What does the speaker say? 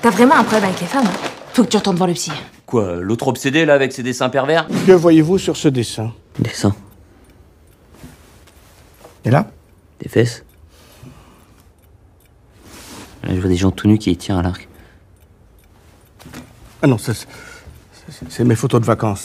T'as vraiment un problème avec les femmes hein Faut que tu retournes voir le psy. Quoi, l'autre obsédé là avec ses dessins pervers Que voyez-vous sur ce dessin Dessin. Et là Des fesses. Là, je vois des gens tout nus qui tirent à l'arc. Ah non, ça c'est mes photos de vacances.